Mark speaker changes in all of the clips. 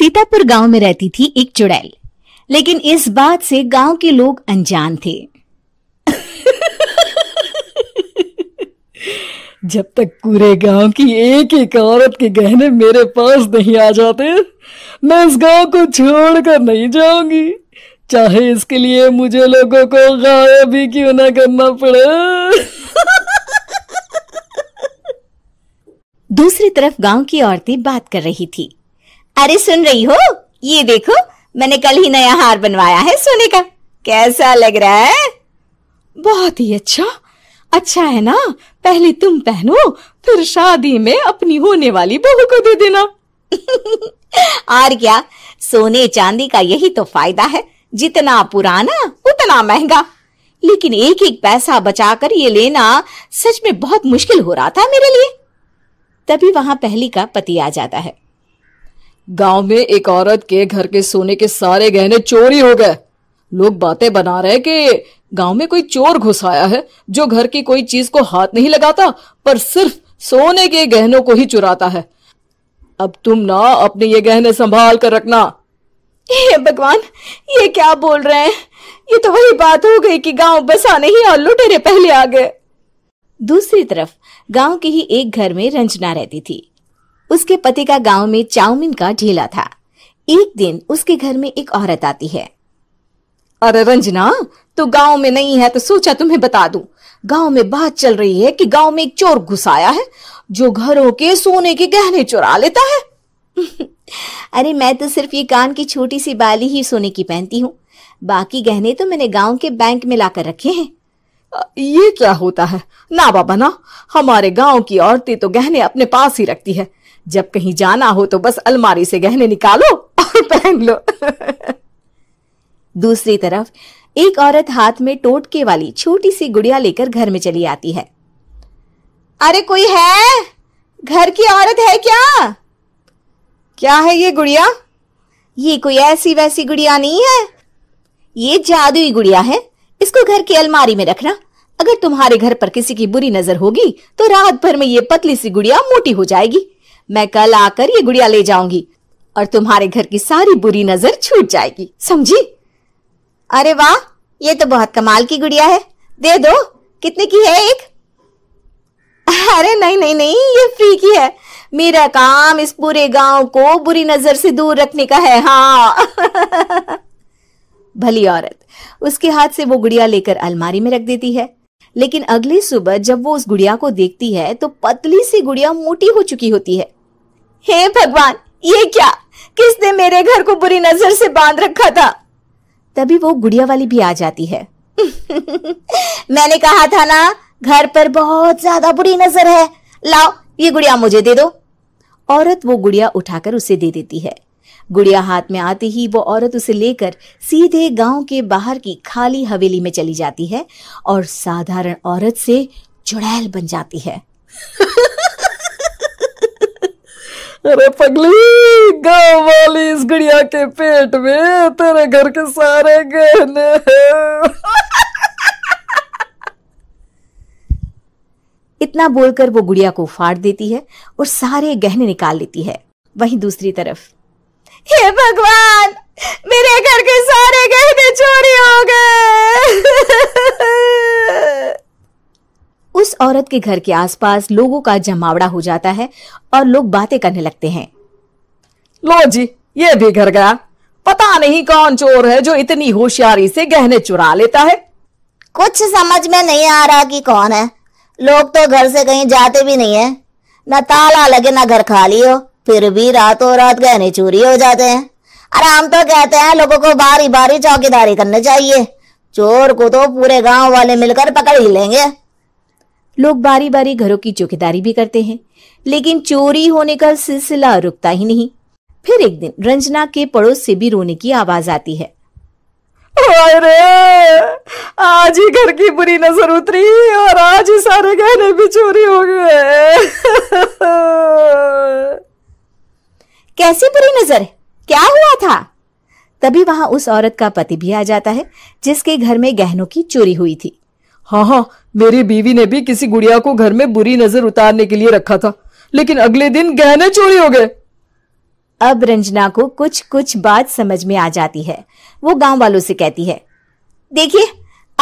Speaker 1: सीतापुर गांव में रहती थी एक चुड़ैल लेकिन इस बात से गांव के लोग अनजान थे जब तक पूरे गांव की एक एक औरत के गहने मेरे पास नहीं आ जाते मैं इस गांव को छोड़कर नहीं जाऊंगी चाहे इसके लिए मुझे लोगों को गायब भी क्यों ना करना पड़े दूसरी तरफ गांव की औरतें बात कर रही थी अरे सुन रही हो ये देखो मैंने कल ही नया हार बनवाया है सोने का कैसा लग रहा है बहुत ही अच्छा अच्छा है ना पहले तुम पहनो फिर शादी में अपनी होने वाली बहू को दे देना और क्या सोने चांदी का यही तो फायदा है जितना पुराना उतना महंगा लेकिन एक एक पैसा बचा कर ये लेना सच में बहुत मुश्किल हो रहा था मेरे लिए तभी वहां पहली का पति आ जाता है गांव में एक औरत के घर के सोने के सारे गहने चोरी हो गए लोग बातें बना रहे कि गांव में कोई चोर घुस आया है जो घर की कोई चीज को हाथ नहीं लगाता पर सिर्फ सोने के गहनों को ही चुराता है अब तुम ना अपने ये गहने संभाल कर रखना हे भगवान ये क्या बोल रहे हैं ये तो वही बात हो गई कि गांव बसा नहीं और लुटेरे पहले आ गए दूसरी तरफ गांव के ही एक घर में रंजना रहती थी उसके पति का गांव में चाउमीन का ढीला था एक दिन उसके घर में एक औरत आती है अरे रंजना तो गांव में नहीं है तो सोचा तुम्हें बता दूं गांव में बात चल रही है कि गांव में एक चोर घुसाया है जो घरों के सोने के गहने चुरा लेता है अरे मैं तो सिर्फ ये कान की छोटी सी बाली ही सोने की पहनती हूँ बाकी गहने तो मैंने गांव के बैंक में लाकर रखे हैं ये क्या होता है ना बाबा ना हमारे गांव की औरतें तो गहने अपने पास ही रखती है जब कहीं जाना हो तो बस अलमारी से गहने निकालो और पहन लो दूसरी तरफ एक औरत हाथ में टोटके वाली छोटी सी गुड़िया लेकर घर में चली आती है अरे कोई है घर की औरत है क्या क्या है ये गुड़िया ये कोई ऐसी वैसी गुड़िया नहीं है ये जादुई गुड़िया है इसको घर की अलमारी में रखना अगर तुम्हारे घर पर किसी की बुरी नजर होगी तो रात भर में ये पतली सी गुड़िया मोटी हो जाएगी मैं कल आकर ये गुड़िया ले जाऊंगी और तुम्हारे घर की सारी बुरी नजर छूट जाएगी समझी अरे वाह ये तो बहुत कमाल की गुड़िया है दे दो कितने की है एक अरे नहीं नहीं नहीं ये फ्री की है मेरा काम इस पूरे गांव को बुरी नजर से दूर रखने का है हाँ भली औरत उसके हाथ से वो गुड़िया लेकर अलमारी में रख देती है लेकिन अगली सुबह जब वो उस गुड़िया को देखती है तो पतली सी गुड़िया मोटी हो चुकी होती है हे भगवान ये क्या किसने मेरे घर को बुरी नजर से बांध रखा था तभी वो गुड़िया वाली भी आ जाती है मैंने कहा था ना घर पर बहुत ज्यादा बुरी नजर है लाओ ये गुड़िया मुझे दे दो औरत वो गुड़िया उठाकर उसे दे देती है गुड़िया हाथ में आते ही वो औरत उसे लेकर सीधे गांव के बाहर की खाली हवेली में चली जाती है और साधारण औरत से चुड़ैल बन जाती है अरे पगली गाँव वाली इस गुड़िया के पेट में तेरे घर के सारे गहने इतना बोलकर वो गुड़िया को फाड़ देती है और सारे गहने निकाल लेती है वहीं दूसरी तरफ हे भगवान औरत के घर के आसपास लोगों का जमावड़ा हो जाता है और लोग बातें करने लगते हैं लो जी ये भी घर गया पता नहीं कौन चोर है जो इतनी होशियारी से गहने चुरा लेता है कुछ समझ में नहीं आ रहा कि कौन है लोग तो घर से कहीं जाते भी नहीं है न ताला लगे ना घर खाली हो फिर भी रातों रात गहने चोरी हो जाते हैं अरे हम तो कहते हैं लोगों को बारी बारी चौकीदारी करनी चाहिए चोर को तो पूरे गांव वाले मिलकर पकड़ ही लेंगे लोग बारी बारी घरों की चौकीदारी भी करते हैं लेकिन चोरी होने का सिलसिला रुकता ही नहीं फिर एक दिन रंजना के पड़ोस से भी रोने की आवाज आती है अरे आज ही घर की बुरी नजर उतरी और आज ही सारे गहने भी चोरी हो गए कैसी बुरी नजर क्या हुआ था तभी वहां उस औरत का पति भी आ जाता है जिसके घर में गहनों की चोरी हुई थी हाँ हाँ मेरी बीवी ने भी किसी गुड़िया को घर में बुरी नजर उतारने के लिए रखा था लेकिन अगले दिन गहने चोरी हो गए अब रंजना को कुछ कुछ बात समझ में आ जाती है वो गांव वालों से कहती है देखिए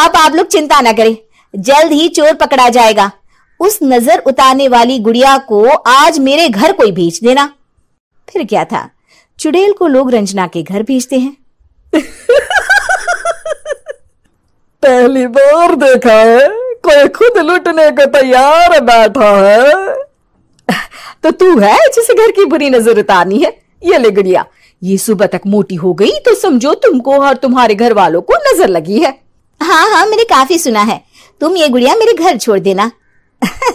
Speaker 1: अब आप लोग चिंता ना करें जल्द ही चोर पकड़ा जाएगा उस नजर उतारने वाली गुड़िया को आज मेरे घर कोई भेज देना फिर क्या था चुड़ैल को लोग रंजना के घर भेजते हैं पहली बार देखा है पर खुद लूटने को तैयार बैठा है तो तू है जिसे घर की बुरी नजर उतारनी है ये ले गुड़िया ये सुबह तक मोटी हो गई तो समझो तुमको और तुम्हारे घर वालों को नजर लगी है हाँ हाँ मैंने काफी सुना है तुम ये गुड़िया मेरे घर छोड़ देना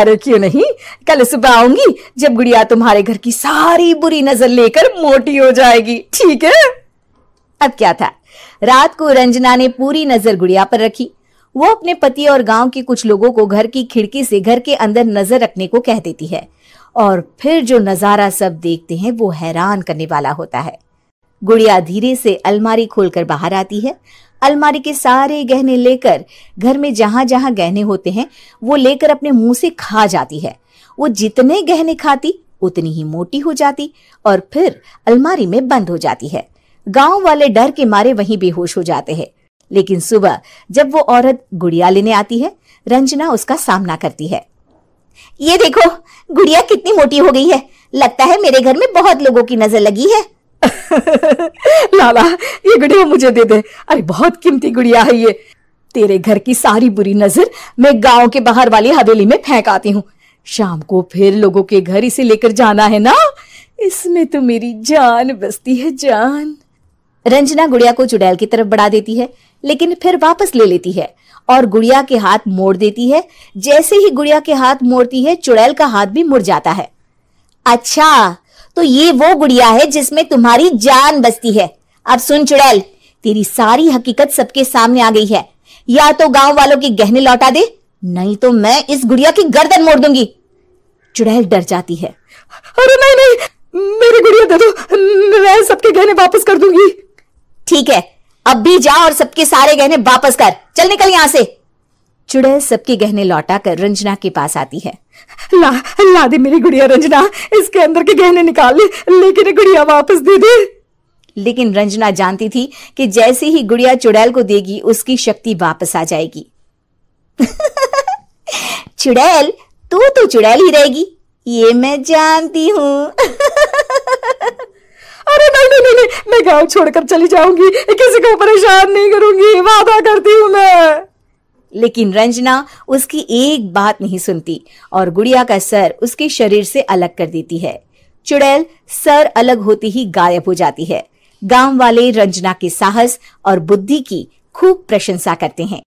Speaker 1: अरे क्यों नहीं कल सुबह आऊंगी जब गुड़िया तुम्हारे घर की सारी बुरी नजर लेकर मोटी हो जाएगी ठीक है अब क्या था रात को रंजना ने पूरी नजर गुड़िया पर रखी वो अपने पति और गांव के कुछ लोगों को घर की खिड़की से घर के अंदर नजर रखने को कह देती है और फिर जो नजारा सब देखते हैं वो हैरान करने वाला होता है गुड़िया धीरे से अलमारी खोलकर बाहर आती है अलमारी के सारे गहने लेकर घर में जहां जहां गहने होते हैं वो लेकर अपने मुंह से खा जाती है वो जितने गहने खाती उतनी ही मोटी हो जाती और फिर अलमारी में बंद हो जाती है गांव वाले डर के मारे वहीं बेहोश हो जाते हैं लेकिन सुबह जब वो औरत गुड़िया लेने आती है रंजना उसका सामना करती है ये देखो गुड़िया कितनी मोटी हो गई है लगता है मेरे घर में बहुत लोगों की नजर लगी है लाला ये गुड़िया मुझे दे दे अरे बहुत कीमती गुड़िया है ये तेरे घर की सारी बुरी नजर मैं गांव के बाहर वाली हवेली में फेंक आती हूँ शाम को फिर लोगों के घर इसे लेकर जाना है ना इसमें तो मेरी जान बसती है जान रंजना गुड़िया को चुड़ैल की तरफ बढ़ा देती है लेकिन फिर वापस ले लेती है और गुड़िया के हाथ मोड़ देती है जैसे ही गुड़िया के हाथ मोड़ती है चुड़ैल का हाथ भी मुड़ जाता है अच्छा तो ये वो गुड़िया है जिसमें तुम्हारी जान बसती है अब सुन चुड़ैल तेरी सारी हकीकत सबके सामने आ गई है या तो गांव वालों के गहने लौटा दे नहीं तो मैं इस गुड़िया की गर्दन मोड़ दूंगी चुड़ैल डर जाती है अरे नहीं नहीं मेरी गुड़िया दे दो मैं सबके गहने वापस कर दूंगी ठीक है अब भी जा और सबके सारे गहने वापस कर चल निकल यहां से चुड़ैल सबके गहने लौटा कर रंजना के पास आती है ला ला दे मेरी गुड़िया रंजना इसके अंदर के गहने निकाल ले, लेकिन गुड़िया वापस दे दे लेकिन रंजना जानती थी कि जैसे ही गुड़िया चुड़ैल को देगी उसकी शक्ति वापस आ जाएगी चुड़ैल तू तो चुड़ैल ही रहेगी ये मैं जानती हूं अरे नहीं नहीं नहीं मैं गांव छोड़कर चली जाऊंगी किसी को परेशान नहीं करूंगी वादा करती हूँ मैं लेकिन रंजना उसकी एक बात नहीं सुनती और गुड़िया का सर उसके शरीर से अलग कर देती है चुड़ैल सर अलग होती ही गायब हो जाती है गांव वाले रंजना के साहस और बुद्धि की खूब प्रशंसा करते हैं